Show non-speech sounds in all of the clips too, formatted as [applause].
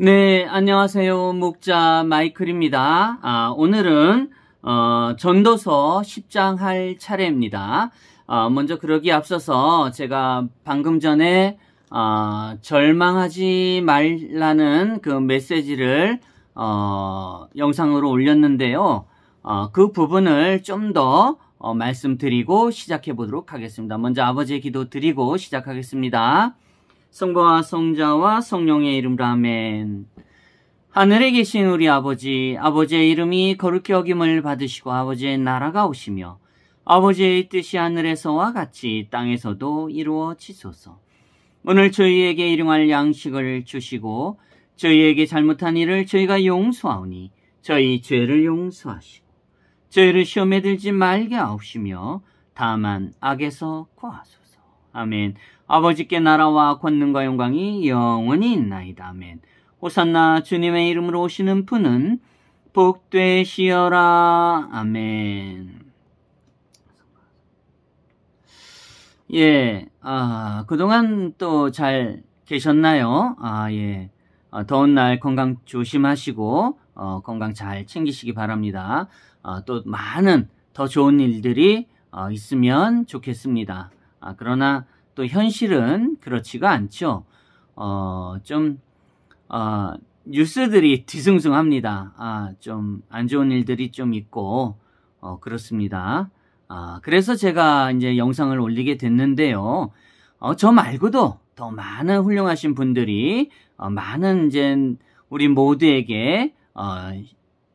네, 안녕하세요. 목자 마이클입니다. 아, 오늘은 어, 전도서 10장 할 차례입니다. 아, 먼저 그러기 앞서서 제가 방금 전에 아, 절망하지 말라는 그 메시지를 어, 영상으로 올렸는데요. 어, 그 부분을 좀더 어, 말씀드리고 시작해 보도록 하겠습니다. 먼저 아버지의 기도 드리고 시작하겠습니다. 성부와 성자와 성령의 이름으로 아멘. 하늘에 계신 우리 아버지, 아버지의 이름이 거룩히 여김을 받으시고 아버지의 나라가 오시며 아버지의 뜻이 하늘에서와 같이 땅에서도 이루어지소서. 오늘 저희에게 일용할 양식을 주시고 저희에게 잘못한 일을 저희가 용서하오니 저희 죄를 용서하시고 저희를 시험에 들지 말게 하옵시며 다만 악에서 구하소서. 아멘. 아버지께 나라와 권능과 영광이 영원히 있나이다. 아멘. 호산나 주님의 이름으로 오시는 분은 복되시어라. 아멘. 예, 아, 그동안 또 잘 계셨나요? 아, 예. 아, 더운 날 건강 조심하시고, 어, 건강 잘 챙기시기 바랍니다. 아, 또 많은 더 좋은 일들이 어, 있으면 좋겠습니다. 아, 그러나, 또 현실은 그렇지가 않죠. 어, 좀, 어, 뉴스들이 뒤숭숭합니다. 아, 좀안 좋은 일들이 좀 있고, 어, 그렇습니다. 아, 그래서 제가 이제 영상을 올리게 됐는데요. 어, 저 말고도 더 많은 훌륭하신 분들이, 어, 많은 이제 우리 모두에게, 어,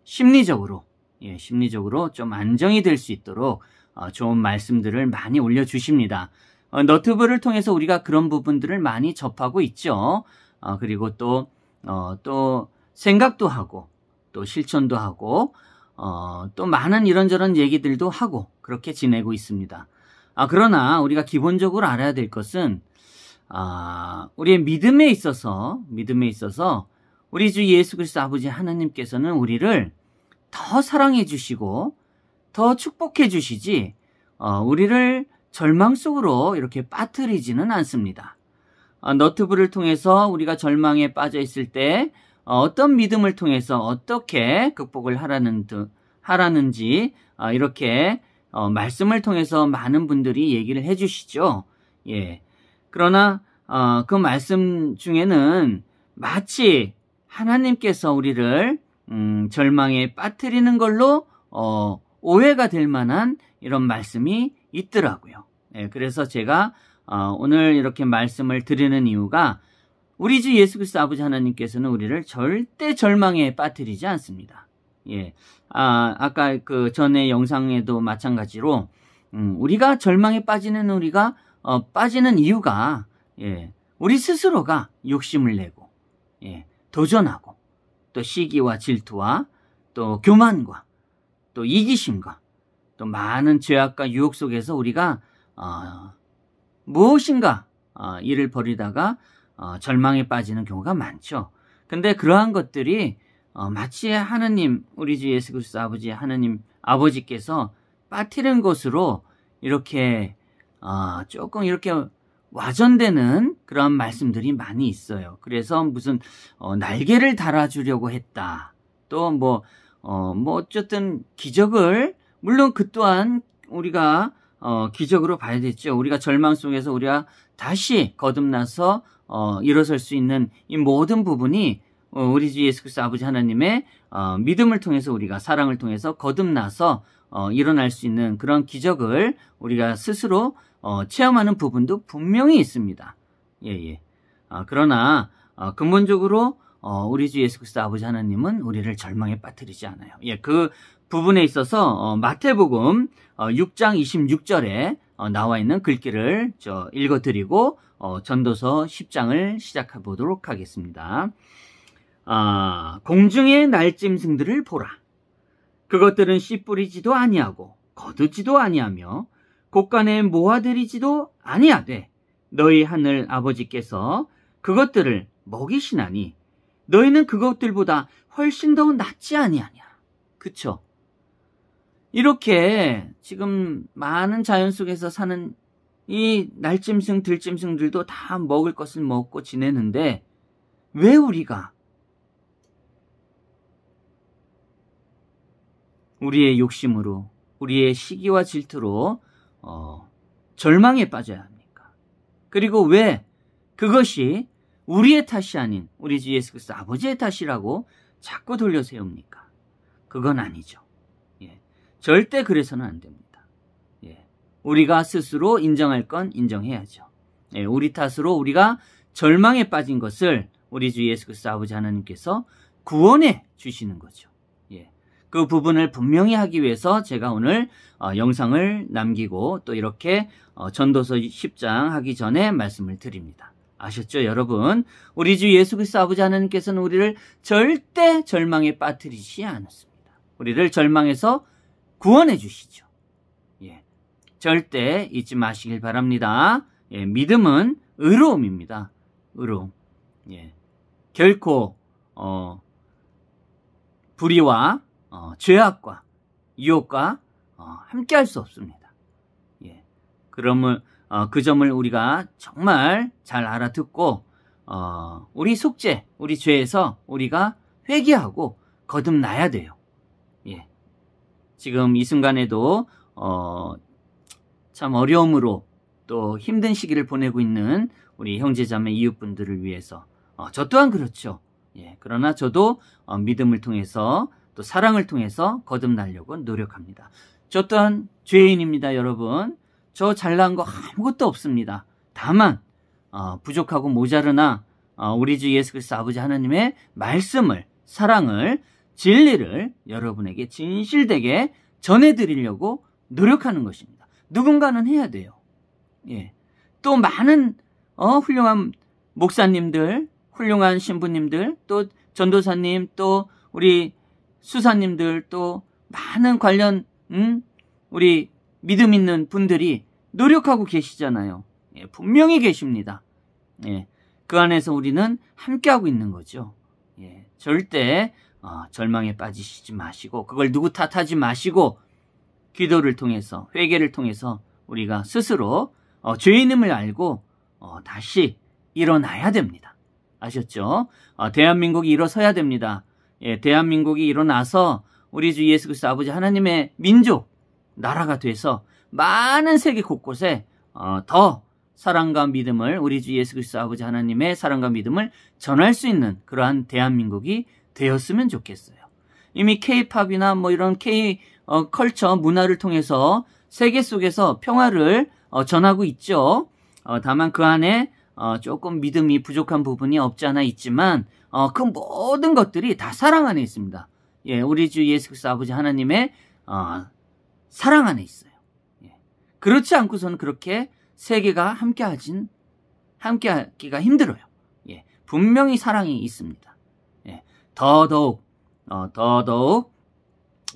심리적으로, 예, 심리적으로 좀 안정이 될 수 있도록, 어, 좋은 말씀들을 많이 올려주십니다. 어, 너튜브를 통해서 우리가 그런 부분들을 많이 접하고 있죠. 어, 그리고 또, 어, 또 생각도 하고, 또 실천도 하고, 어, 또 많은 이런저런 얘기들도 하고, 그렇게 지내고 있습니다. 아, 그러나 우리가 기본적으로 알아야 될 것은, 아, 우리의 믿음에 있어서, 믿음에 있어서, 우리 주 예수 그리스도 아버지 하나님께서는 우리를 더 사랑해 주시고, 더 축복해 주시지, 어, 우리를 절망 속으로 이렇게 빠뜨리지는 않습니다. 어, 너트브를 통해서 우리가 절망에 빠져 있을 때 어, 어떤 믿음을 통해서 어떻게 극복을 하라는 하라는지 어, 이렇게 말씀을 통해서 많은 분들이 얘기를 해주시죠. 예. 그러나 그 말씀 중에는 마치 하나님께서 우리를 음, 절망에 빠뜨리는 걸로 오해가 될 만한 이런 말씀이 있더라고요. 예, 그래서 제가 어, 오늘 이렇게 말씀을 드리는 이유가 우리 주 예수 그리스도 아버지 하나님께서는 우리를 절대 절망에 빠뜨리지 않습니다. 예, 아, 아까 그 전에 영상에도 마찬가지로 음, 우리가 절망에 빠지는 우리가 어, 빠지는 이유가 예, 우리 스스로가 욕심을 내고 예, 도전하고 또 시기와 질투와 또 교만과 또 이기심과 또 많은 죄악과 유혹 속에서 우리가 어, 무엇인가 어, 일을 벌이다가 어, 절망에 빠지는 경우가 많죠. 근데 그러한 것들이 어, 마치 하느님 우리 주 예수 그리스도 아버지 하느님 아버지께서 빠뜨린 것으로 이렇게 어, 조금 이렇게 와전되는 그런 말씀들이 많이 있어요. 그래서 무슨 어, 날개를 달아주려고 했다. 또뭐뭐 어, 뭐 어쨌든 기적을 물론 그 또한 우리가 어, 기적으로 봐야겠죠. 우리가 절망 속에서 우리가 다시 거듭나서 어, 일어설 수 있는 이 모든 부분이 어, 우리 주 예수 그리스도 아버지 하나님의 어, 믿음을 통해서 우리가 사랑을 통해서 거듭나서 어, 일어날 수 있는 그런 기적을 우리가 스스로 어, 체험하는 부분도 분명히 있습니다. 예, 예. 어, 그러나 어, 근본적으로 어, 우리 주 예수 그리스도 아버지 하나님은 우리를 절망에 빠뜨리지 않아요. 예, 그 부분에 있어서 어, 마태복음 어, 6장 26절에 어, 나와 있는 글귀를 저 읽어드리고 어, 전도서 10장을 시작해보도록 하겠습니다. 아, 공중의 날짐승들을 보라. 그것들은 씨 뿌리지도 아니하고 거두지도 아니하며 곳간에 모아들이지도 아니하되 너희 하늘 아버지께서 그것들을 먹이시나니 너희는 그것들보다 훨씬 더 낫지 아니하냐. 그쵸? 이렇게 지금 많은 자연 속에서 사는 이 날짐승, 들짐승들도 다 먹을 것을 먹고 지내는데 왜 우리가 우리의 욕심으로 우리의 시기와 질투로 어, 절망에 빠져야 합니까? 그리고 왜 그것이 우리의 탓이 아닌 우리 주 예수 그리스도 아버지의 탓이라고 자꾸 돌려 세웁니까? 그건 아니죠. 절대 그래서는 안 됩니다. 예. 우리가 스스로 인정할 건 인정해야죠. 예. 우리 탓으로 우리가 절망에 빠진 것을 우리 주 예수 그리스도 아버지 하나님께서 구원해 주시는 거죠. 예. 그 부분을 분명히 하기 위해서 제가 오늘 어, 영상을 남기고 또 이렇게 어, 전도서 10장 하기 전에 말씀을 드립니다. 아셨죠, 여러분? 우리 주 예수 그리스도 아버지 하나님께서는 우리를 절대 절망에 빠뜨리지 않았습니다. 우리를 절망에서 구원해 주시죠. 예. 절대 잊지 마시길 바랍니다. 예, 믿음은 의로움입니다. 의로움. 예. 결코 어, 불의와 어, 죄악과 유혹과 어, 함께할 수 없습니다. 예. 그럼을 어, 그 점을 우리가 정말 잘 알아듣고 어, 우리 속죄, 우리 죄에서 우리가 회개하고 거듭나야 돼요. 예. 지금 이 순간에도 어, 참 어려움으로 또 힘든 시기를 보내고 있는 우리 형제자매 이웃분들을 위해서 어, 저 또한 그렇죠. 예, 그러나 저도 어, 믿음을 통해서 또 사랑을 통해서 거듭나려고 노력합니다. 저 또한 죄인입니다, 여러분. 저 잘난 거 아무것도 없습니다. 다만 어, 부족하고 모자르나 어, 우리 주 예수 그리스도 아버지 하나님의 말씀을 사랑을 진리를 여러분에게 진실되게 전해드리려고 노력하는 것입니다. 누군가는 해야 돼요. 예. 또 많은 어, 훌륭한 목사님들, 훌륭한 신부님들, 또 전도사님, 또 우리 수사님들, 또 많은 관련 음, 우리 믿음 있는 분들이 노력하고 계시잖아요. 예, 분명히 계십니다. 예, 그 안에서 우리는 함께하고 있는 거죠. 예, 절대 어, 절망에 빠지시지 마시고 그걸 누구 탓하지 마시고 기도를 통해서 회개를 통해서 우리가 스스로 어, 죄인임을 알고 어, 다시 일어나야 됩니다. 아셨죠? 어, 대한민국이 일어서야 됩니다. 예, 대한민국이 일어나서 우리 주 예수 그리스도 아버지 하나님의 민족 나라가 돼서 많은 세계 곳곳에 어, 더 사랑과 믿음을 우리 주 예수 그리스도 아버지 하나님의 사랑과 믿음을 전할 수 있는 그러한 대한민국이 되었으면 좋겠어요. 이미 K-팝이나 뭐 이런 K 어, 컬처 문화를 통해서 세계 속에서 평화를 어, 전하고 있죠. 어, 다만 그 안에 어, 조금 믿음이 부족한 부분이 없지 않아 있지만 어, 그 모든 것들이 다 사랑 안에 있습니다. 예, 우리 주 예수 그리스도 아버지 하나님의 어, 사랑 안에 있어요. 예. 그렇지 않고서는 그렇게 세계가 함께하진 함께하기가 힘들어요. 예, 분명히 사랑이 있습니다. 더더욱 어, 더더욱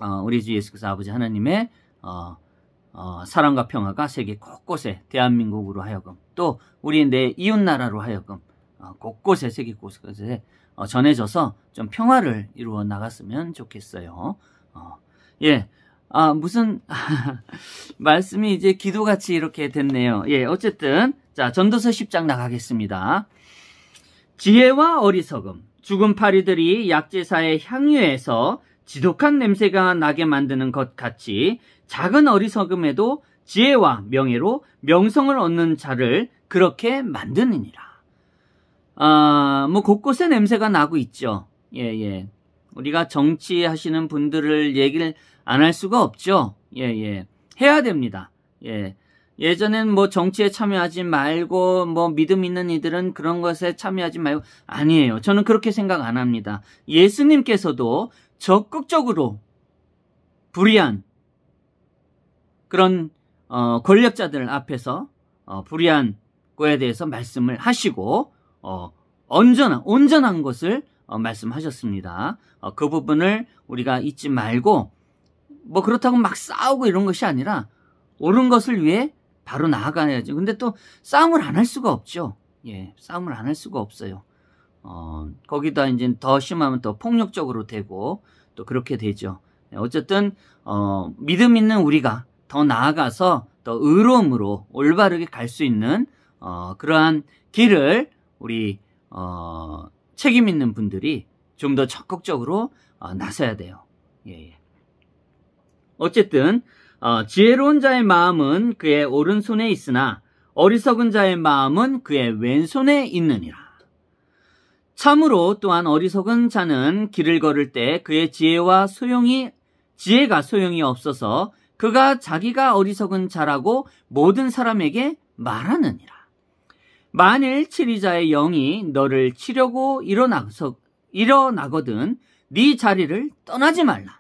어, 우리 주 예수께서 아버지 하나님의 어, 어, 사랑과 평화가 세계 곳곳에 대한민국으로 하여금 또 우리 내 이웃 나라로 하여금 어, 곳곳에 세계 곳곳에 어, 전해져서 좀 평화를 이루어 나갔으면 좋겠어요. 어, 예, 아 무슨 [laughs] 말씀이 이제 기도같이 이렇게 됐네요. 예, 어쨌든 자 전도서 10장 나가겠습니다. 지혜와 어리석음 죽은 파리들이 약제사의 향유에서 지독한 냄새가 나게 만드는 것 같이 작은 어리석음에도 지혜와 명예로 명성을 얻는 자를 그렇게 만드느니라. 아, 뭐 곳곳에 냄새가 나고 있죠. 예, 예. 우리가 정치하시는 분들을 얘기를 안 할 수가 없죠. 예, 예. 해야 됩니다. 예. 예전엔 뭐 정치에 참여하지 말고 뭐 믿음 있는 이들은 그런 것에 참여하지 말고 아니에요. 저는 그렇게 생각 안 합니다. 예수님께서도 적극적으로 불의한 그런 어, 권력자들 앞에서 어, 불의한 거에 대해서 말씀을 하시고 어, 온전한 온전한 것을 어, 말씀하셨습니다. 어, 그 부분을 우리가 잊지 말고 뭐 그렇다고 막 싸우고 이런 것이 아니라 옳은 것을 위해 바로 나아가야죠. 근데 또 싸움을 안 할 수가 없죠. 예, 싸움을 안 할 수가 없어요. 어, 거기다 이제 더 심하면 더 폭력적으로 되고 또 그렇게 되죠. 네, 어쨌든 어, 믿음 있는 우리가 더 나아가서 더 의로움으로 올바르게 갈 수 있는 어, 그러한 길을 우리 어, 책임 있는 분들이 좀 더 적극적으로 어, 나서야 돼요. 예, 예. 어쨌든 어, 지혜로운 자의 마음은 그의 오른손에 있으나 어리석은 자의 마음은 그의 왼손에 있느니라. 참으로 또한 어리석은 자는 길을 걸을 때 그의 지혜와 소용이 지혜가 소용이 없어서 그가 자기가 어리석은 자라고 모든 사람에게 말하느니라. 만일 치리자의 영이 너를 치려고 일어나서, 일어나거든 네 자리를 떠나지 말라.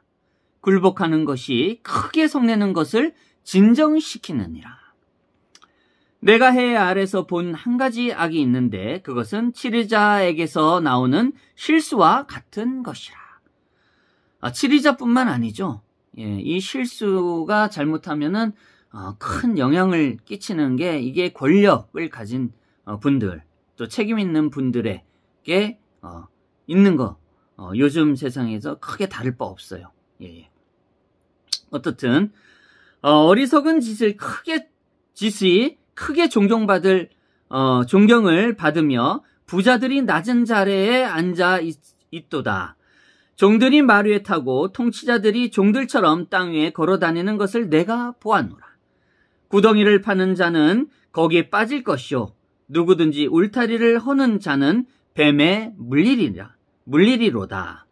굴복하는 것이 크게 성내는 것을 진정시키느니라. 내가 해 아래서 본 한 가지 악이 있는데 그것은 치리자에게서 나오는 실수와 같은 것이라. 아, 치리자뿐만 아니죠. 예, 이 실수가 잘못하면은 어, 큰 영향을 끼치는 게 이게 권력을 가진 어, 분들 또 책임 있는 분들에게 어, 있는 거 어, 요즘 세상에서 크게 다를 바 없어요. 예, 예. 어떻든 어, 리석은 짓을 크게 짓이 크게 존경받을 어, 존경을 받으며 부자들이 낮은 자리에 앉아 있, 있도다. 종들이 마루에 타고 통치자들이 종들처럼 땅 위에 걸어 다니는 것을 내가 보았노라. 구덩이를 파는 자는 거기에 빠질 것이요. 누구든지 울타리를 허는 자는 뱀에 물리리라, 물리리로다.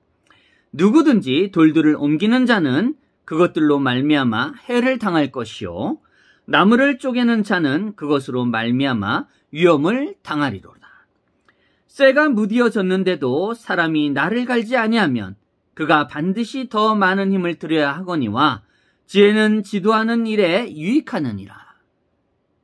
누구든지 돌들을 옮기는 자는 그것들로 말미암아 해를 당할 것이요 나무를 쪼개는 자는 그것으로 말미암아 위험을 당하리로다. 쇠가 무디어졌는데도 사람이 나를 갈지 아니하면 그가 반드시 더 많은 힘을 들여야 하거니와 지혜는 지도하는 일에 유익하느니라.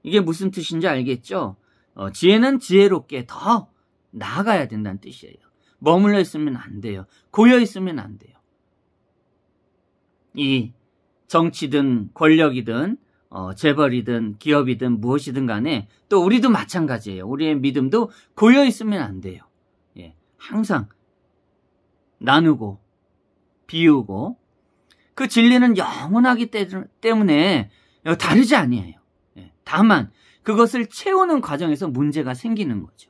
이게 무슨 뜻인지 알겠죠? 어, 지혜는 지혜롭게 더 나아가야 된다는 뜻이에요. 머물러 있으면 안 돼요. 고여 있으면 안 돼요. 이 정치든 권력이든 어, 재벌이든 기업이든 무엇이든 간에 또 우리도 마찬가지예요. 우리의 믿음도 고여 있으면 안 돼요. 예, 항상 나누고 비우고 그 진리는 영원하기 때문에 다르지 아니에요. 예, 다만 그것을 채우는 과정에서 문제가 생기는 거죠.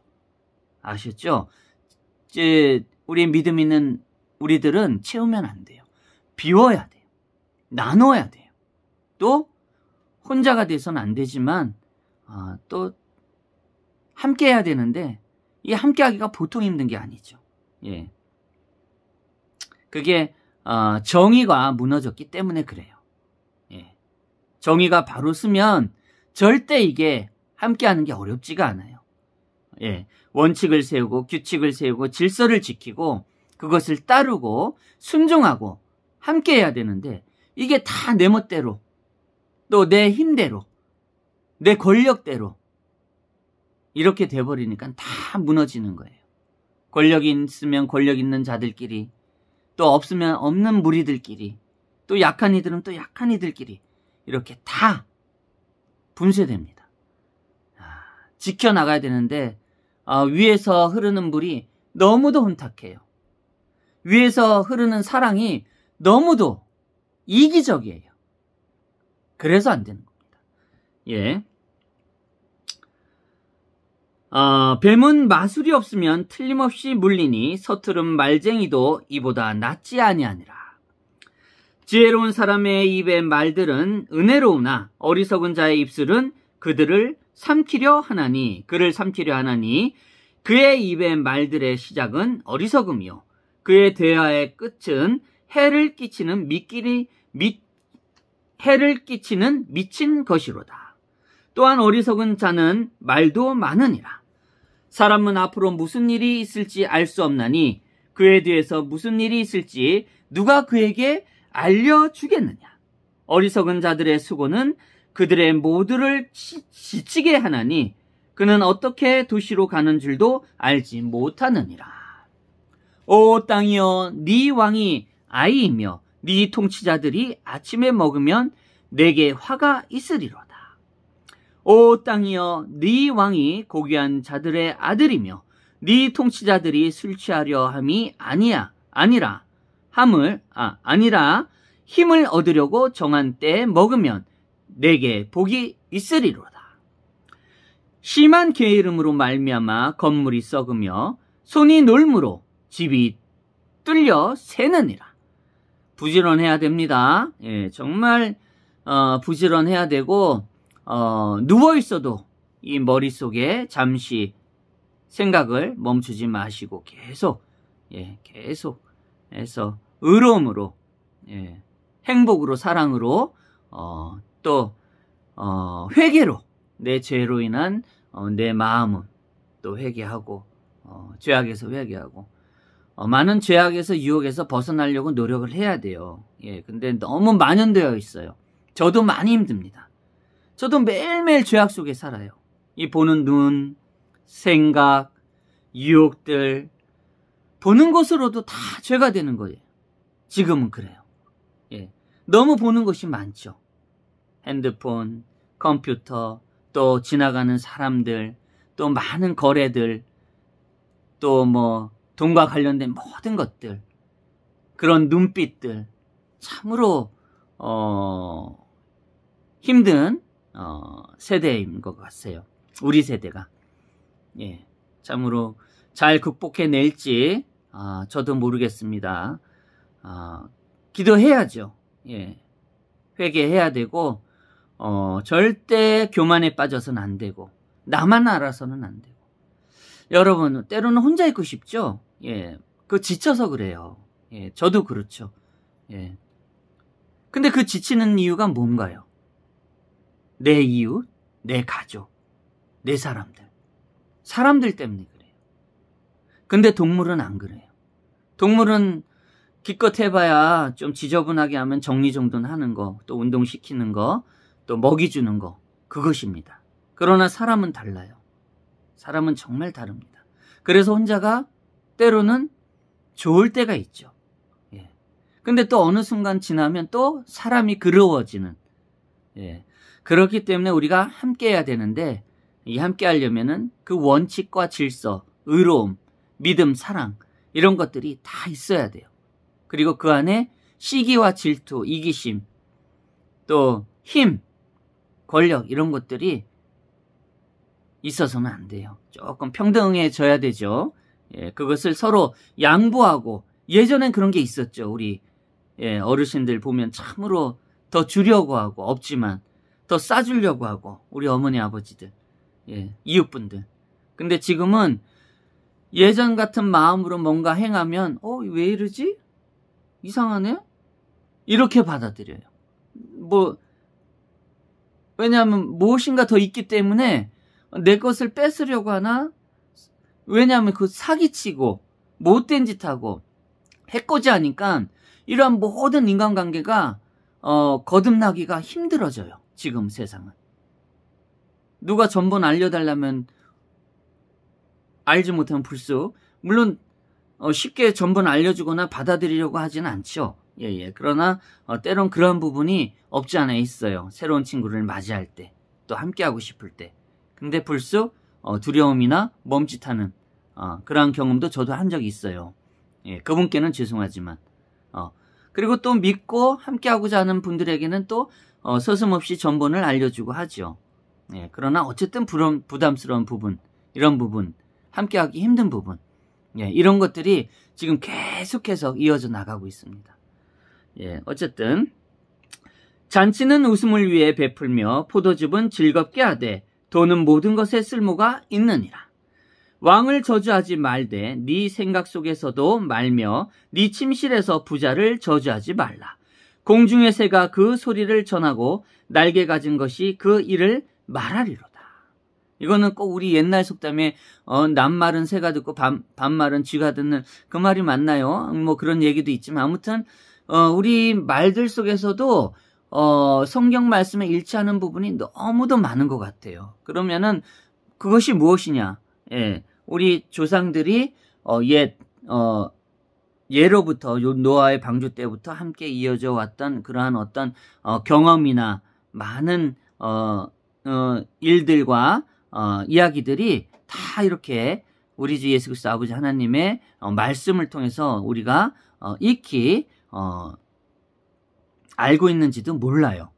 아셨죠? 이제 우리 믿음 있는 우리들은 채우면 안 돼요. 비워야 돼요. 나눠야 돼요. 또 혼자가 돼서는 안 되지만 어, 또 함께 해야 되는데 이 함께하기가 보통 힘든 게 아니죠. 예, 그게 어, 정의가 무너졌기 때문에 그래요. 예, 정의가 바로 쓰면 절대 이게 함께하는 게 어렵지가 않아요. 예. 원칙을 세우고 규칙을 세우고 질서를 지키고 그것을 따르고 순종하고 함께 해야 되는데 이게 다 내 멋대로 또 내 힘대로 내 권력대로 이렇게 돼버리니까 다 무너지는 거예요. 권력이 있으면 권력 있는 자들끼리 또 없으면 없는 무리들끼리 또 약한 이들은 또 약한 이들끼리 이렇게 다 분쇄됩니다. 아, 지켜나가야 되는데 아, 위에서 흐르는 물이 너무도 혼탁해요. 위에서 흐르는 사랑이 너무도 이기적이에요. 그래서 안 되는 겁니다. 예. 어, 뱀은 마술이 없으면 틀림없이 물리니 서투른 말쟁이도 이보다 낫지 아니하니라. 지혜로운 사람의 입의 말들은 은혜로우나 어리석은 자의 입술은 그들을 삼키려 하나니 그를 삼키려 하나니 그의 입의 말들의 시작은 어리석음이요 그의 대화의 끝은 해를 끼치는 미끼리 미, 해를 끼치는 미친 것이로다. 또한 어리석은 자는 말도 많으니라. 사람은 앞으로 무슨 일이 있을지 알 수 없나니 그에 대해서 무슨 일이 있을지 누가 그에게 알려주겠느냐. 어리석은 자들의 수고는 그들의 모두를 지치게 하나니 그는 어떻게 도시로 가는 줄도 알지 못하느니라. 오 땅이여 네 왕이 아이이며 네 통치자들이 아침에 먹으면 내게 화가 있으리로다. 오 땅이여 네 왕이 고귀한 자들의 아들이며 네 통치자들이 술 취하려 함이 아니야 아니라 함을 아 아니라 힘을 얻으려고 정한 때 먹으면 내게 복이 있으리로다. 심한 게으름으로 말미암아 건물이 썩으며 손이 놀므로 집이 뚫려 새느니라. 부지런해야 됩니다. 예, 정말 어, 부지런해야 되고 어, 누워 있어도 이 머릿속에 잠시 생각을 멈추지 마시고 계속 예, 계속 해서 의로움으로 예, 행복으로 사랑으로 어, 또 어, 회개로 내 죄로 인한 어, 내 마음은 또 회개하고 어, 죄악에서 회개하고 어, 많은 죄악에서 유혹에서 벗어나려고 노력을 해야 돼요. 예, 근데 너무 만연되어 있어요. 저도 많이 힘듭니다. 저도 매일매일 죄악 속에 살아요. 이 보는 눈, 생각, 유혹들 보는 것으로도 다 죄가 되는 거예요. 지금은 그래요. 예, 너무 보는 것이 많죠. 핸드폰, 컴퓨터, 또 지나가는 사람들, 또 많은 거래들, 또 뭐 돈과 관련된 모든 것들, 그런 눈빛들, 참으로 어, 힘든 어, 세대인 것 같아요. 우리 세대가 예, 참으로 잘 극복해낼지 아, 저도 모르겠습니다. 아, 기도해야죠. 예, 회개해야 되고 어, 절대 교만에 빠져서는 안 되고 나만 알아서는 안 되고 여러분 때로는 혼자 있고 싶죠. 예, 그 지쳐서 그래요. 예, 저도 그렇죠. 예. 근데 그 지치는 이유가 뭔가요? 내 이웃, 내 가족, 내 사람들, 사람들 때문에 그래요. 근데 동물은 안 그래요. 동물은 기껏 해봐야 좀 지저분하게 하면 정리정돈 하는 거, 또 운동시키는 거, 또 먹이 주는 것, 그것입니다. 그러나 사람은 달라요. 사람은 정말 다릅니다. 그래서 혼자가 때로는 좋을 때가 있죠. 예. 근데 또 어느 순간 지나면 또 사람이 그리워지는 예. 그렇기 때문에 우리가 함께 해야 되는데 이 함께 하려면은 그 원칙과 질서, 의로움, 믿음, 사랑 이런 것들이 다 있어야 돼요. 그리고 그 안에 시기와 질투, 이기심, 또 힘, 권력 이런 것들이 있어서는 안 돼요. 조금 평등해져야 되죠. 예, 그것을 서로 양보하고 예전엔 그런 게 있었죠. 우리 예, 어르신들 보면 참으로 더 주려고 하고 없지만 더 싸주려고 하고 우리 어머니 아버지들 예, 이웃분들. 근데 지금은 예전 같은 마음으로 뭔가 행하면 어왜 이러지? 이상하네? 이렇게 받아들여요. 뭐 왜냐하면 무엇인가 더 있기 때문에 내 것을 뺏으려고 하나? 왜냐하면 그 사기치고 못된 짓하고 해코지하니까 이러한 모든 인간관계가 어, 거듭나기가 힘들어져요. 지금 세상은. 누가 전번 알려달라면 알지 못하면 불쑥. 물론 어, 쉽게 전번 알려주거나 받아들이려고 하진 않죠. 예, 예. 그러나 어, 때론 그런 부분이 없지 않아 있어요. 새로운 친구를 맞이할 때, 또 함께하고 싶을 때. 근데 불쑥 어, 두려움이나 멈칫하는 어, 그러한 경험도 저도 한 적이 있어요. 예, 그분께는 죄송하지만. 어, 그리고 또 믿고 함께하고자 하는 분들에게는 또 어, 서슴없이 전본을 알려주고 하죠. 예, 그러나 어쨌든 부담, 부담스러운 부분, 이런 부분, 함께하기 힘든 부분, 예, 이런 것들이 지금 계속해서 이어져 나가고 있습니다. 예, 어쨌든 잔치는 웃음을 위해 베풀며 포도즙은 즐겁게 하되 돈은 모든 것에 쓸모가 있느니라. 왕을 저주하지 말되 네 생각 속에서도 말며 네 침실에서 부자를 저주하지 말라. 공중의 새가 그 소리를 전하고 날개 가진 것이 그 일을 말하리로다. 이거는 꼭 우리 옛날 속담에 어, 남말은 새가 듣고 반말은 쥐가 듣는 그 말이 맞나요? 뭐 그런 얘기도 있지만 아무튼 어, 우리 말들 속에서도 어, 성경 말씀에 일치하는 부분이 너무도 많은 것 같아요. 그러면은 그것이 무엇이냐? 예, 우리 조상들이 어, 옛 어, 예로부터 노아의 방주 때부터 함께 이어져 왔던 그러한 어떤 어, 경험이나 많은 어, 어, 일들과 어, 이야기들이 다 이렇게 우리 주 예수 그리스도 아버지 하나님의 어, 말씀을 통해서 우리가 어, 익히 어, 알고 있는지도 몰라요.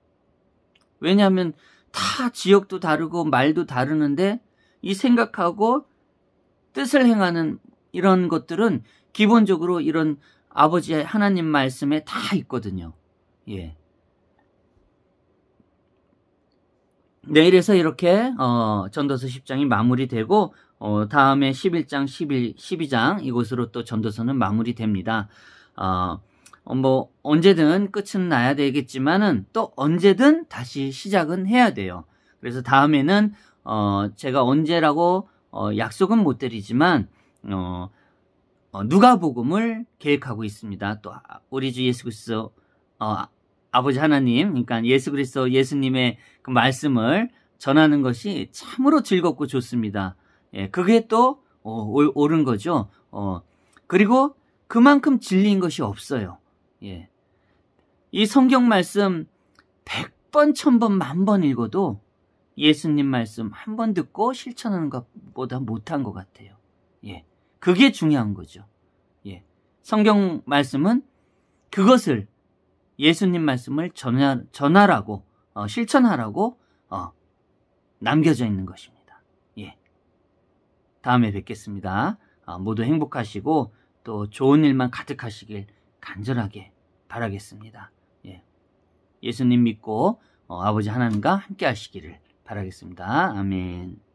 왜냐하면 다 지역도 다르고 말도 다르는데 이 생각하고 뜻을 행하는 이런 것들은 기본적으로 이런 아버지 의 하나님 말씀에 다 있거든요. 예. 내일에서 이렇게 어, 전도서 10장이 마무리되고 어, 다음에 11장, 11, 12장 이곳으로 또 전도서는 마무리됩니다. 어, 어, 뭐 언제든 끝은 나야 되겠지만은 또 언제든 다시 시작은 해야 돼요. 그래서 다음에는 어, 제가 언제라고 어, 약속은 못 드리지만 어, 어 누가복음을 계획하고 있습니다. 또 아, 우리 주 예수 그리스도 어, 아, 아버지 하나님, 그러니까 예수 그리스도 예수님의 그 말씀을 전하는 것이 참으로 즐겁고 좋습니다. 예, 그게 또 옳은 거죠. 그리고 그만큼 진리인 것이 없어요. 예. 이 성경 말씀 100번, 1000번, 만 번 읽어도 예수님 말씀 한 번 듣고 실천하는 것보다 못한 것 같아요. 예. 그게 중요한 거죠. 예. 성경 말씀은 그것을 예수님 말씀을 전하, 전하라고 어, 실천하라고 어, 남겨져 있는 것입니다. 예. 다음에 뵙겠습니다. 어, 모두 행복하시고 또 좋은 일만 가득하시길 간절하게 바라겠습니다. 예. 수님 믿고 어, 아버지 하나님과 함께 하시기를 바라겠습니다. 아멘.